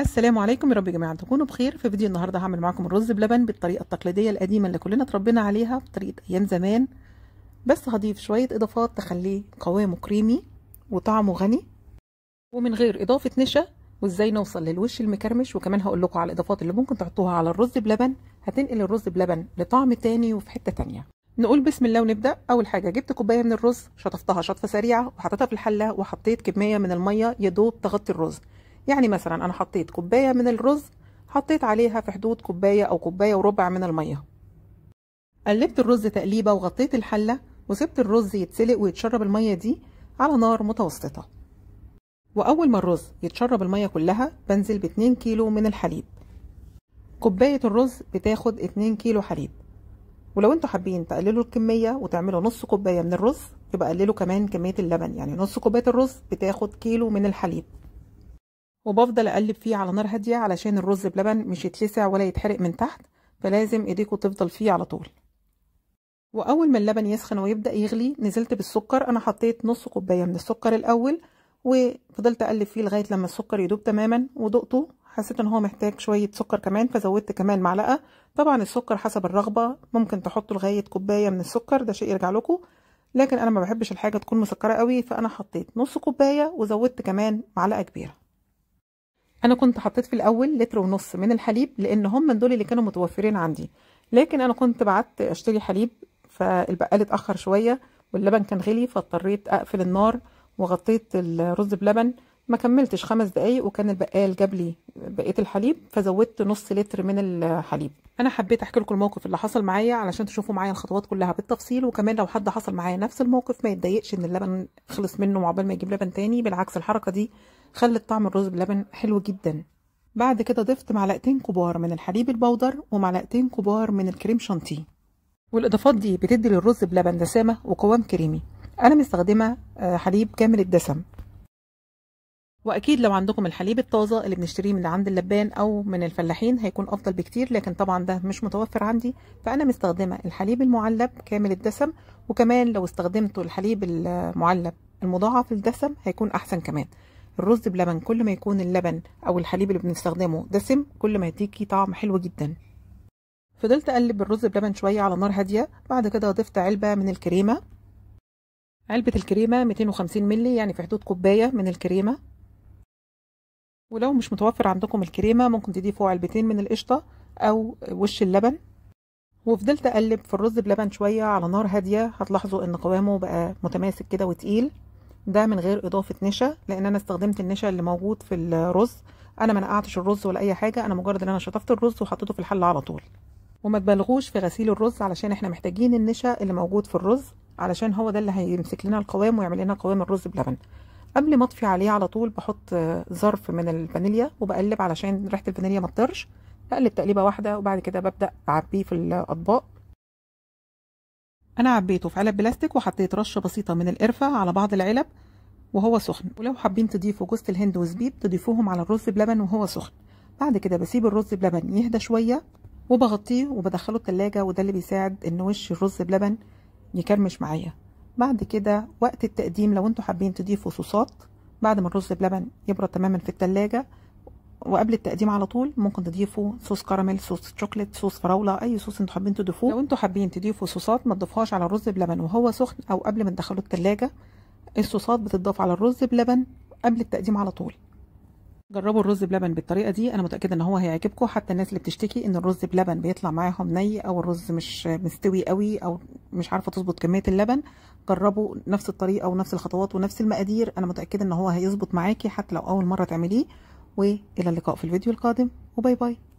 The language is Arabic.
السلام عليكم يا رب يا جماعه تكونوا بخير في فيديو النهارده هعمل معاكم الرز بلبن بالطريقه التقليديه القديمه اللي كلنا اتربينا عليها بطريقه ايام زمان بس هضيف شويه اضافات تخليه قوامه كريمي وطعمه غني ومن غير اضافه نشا وازاي نوصل للوش المكرمش وكمان هقول لكم على الاضافات اللي ممكن تحطوها على الرز بلبن هتنقل الرز بلبن لطعم تاني وفي حته تانيه نقول بسم الله ونبدا اول حاجه جبت كوبايه من الرز شطفتها شطفه سريعه وحطيتها في الحله وحطيت كميه من الميه يا دوب تغطي الرز يعني مثلا انا حطيت كوبايه من الرز حطيت عليها في حدود كوبايه او كوبايه وربع من الميه قلبت الرز تقليبه وغطيت الحله وسبت الرز يتسلق ويتشرب الميه دي على نار متوسطه واول ما الرز يتشرب الميه كلها بنزل ب 2 كيلو من الحليب كوبايه الرز بتاخد 2 كيلو حليب ولو انتوا حابين تقللوا الكميه وتعملوا نص كوبايه من الرز يبقى قللوا كمان كميه اللبن يعني نص كوبايه الرز بتاخد كيلو من الحليب وبفضل اقلب فيه على نار هاديه علشان الرز بلبن مش يتلسع ولا يتحرق من تحت فلازم ايديكم تفضل فيه على طول واول ما اللبن يسخن ويبدا يغلي نزلت بالسكر انا حطيت نص كوبايه من السكر الاول وفضلت اقلب فيه لغايه لما السكر يدوب تماما ودقته حسيت ان هو محتاج شويه سكر كمان فزودت كمان معلقه طبعا السكر حسب الرغبه ممكن تحطوا لغايه كوبايه من السكر ده شيء يرجع لكم لكن انا ما بحبش الحاجه تكون مسكره قوي فانا حطيت نص كوبايه وزودت كمان معلقه كبيره انا كنت حطيت في الاول لتر ونص من الحليب لان هم من دول اللي كانوا متوفرين عندي لكن انا كنت بعت اشتري حليب فالبقال اتاخر شويه واللبن كان غلي فاضطريت اقفل النار وغطيت الرز بلبن ما كملتش خمس دقايق وكان البقال جاب لي بقيه الحليب فزودت نص لتر من الحليب انا حبيت احكي لكم الموقف اللي حصل معايا علشان تشوفوا معايا الخطوات كلها بالتفصيل وكمان لو حد حصل معايا نفس الموقف ما يتضايقش ان اللبن خلص منه وعقبال ما يجيب لبن تاني بالعكس الحركه دي خلت طعم الرز بلبن حلو جدا بعد كده ضفت معلقتين كبار من الحليب البودر ومعلقتين كبار من الكريم شانتيه والاضافات دي بتدي للرز بلبن دسامه وقوام كريمي انا مستخدمه آه، حليب كامل الدسم واكيد لو عندكم الحليب الطازه اللي بنشتريه من عند اللبان او من الفلاحين هيكون افضل بكتير لكن طبعا ده مش متوفر عندي فانا مستخدمه الحليب المعلب كامل الدسم وكمان لو استخدمتوا الحليب المعلب المضاعف الدسم هيكون احسن كمان الرز بلبن كل ما يكون اللبن او الحليب اللي بنستخدمه دسم كل ما يديكي طعم حلو جدا فضلت اقلب الرز بلبن شويه على نار هاديه بعد كده ضفت علبه من الكريمه علبه الكريمه 250 مللي يعني في حدود كوبايه من الكريمه ولو مش متوفر عندكم الكريمه ممكن تضيفوا علبتين من القشطه او وش اللبن وفضلت اقلب في الرز بلبن شويه على نار هاديه هتلاحظوا ان قوامه بقى متماسك كده وتقيل ده من غير اضافه نشا لان انا استخدمت النشا اللي موجود في الرز انا ما نقعتش الرز ولا اي حاجه انا مجرد ان انا شطفت الرز وحطيته في الحل على طول وما تبالغوش في غسيل الرز علشان احنا محتاجين النشا اللي موجود في الرز علشان هو ده اللي هيمسك لنا القوام ويعمل لنا قوام الرز بلبن قبل ما اطفي عليه على طول بحط ظرف من الفانيليا وبقلب علشان ريحه الفانيليا ما تطرش بقلب تقليبه واحده وبعد كده ببدا اعبيه في الاطباق انا عبيته في علب بلاستيك وحطيت رشه بسيطه من القرفه على بعض العلب وهو سخن ولو حابين تضيفوا جوز الهند وزبيب تضيفوهم على الرز بلبن وهو سخن بعد كده بسيب الرز بلبن يهدى شويه وبغطيه وبدخله التلاجة وده اللي بيساعد ان وش الرز بلبن يكرمش معايا بعد كده وقت التقديم لو انتوا حابين تضيفوا صوصات بعد ما الرز بلبن يبرد تماما في التلاجة وقبل التقديم على طول ممكن تضيفوا صوص كراميل صوص شوكليت صوص فراوله اي صوص انتوا حابين تضيفوه لو انتوا حابين تضيفوا صوصات ما تضيفوهاش على الرز بلبن وهو سخن او قبل ما تدخلوه التلاجة الصوصات بتضاف على الرز بلبن قبل التقديم على طول جربوا الرز بلبن بالطريقه دي انا متاكده ان هو هيعجبكم حتى الناس اللي بتشتكي ان الرز بلبن بيطلع معاهم ني او الرز مش مستوي قوي او مش عارفه تظبط كميه اللبن جربوا نفس الطريقه ونفس الخطوات ونفس المقادير انا متاكده ان هو هيظبط معاكي حتى لو اول مره تعمليه والى اللقاء في الفيديو القادم وباي باي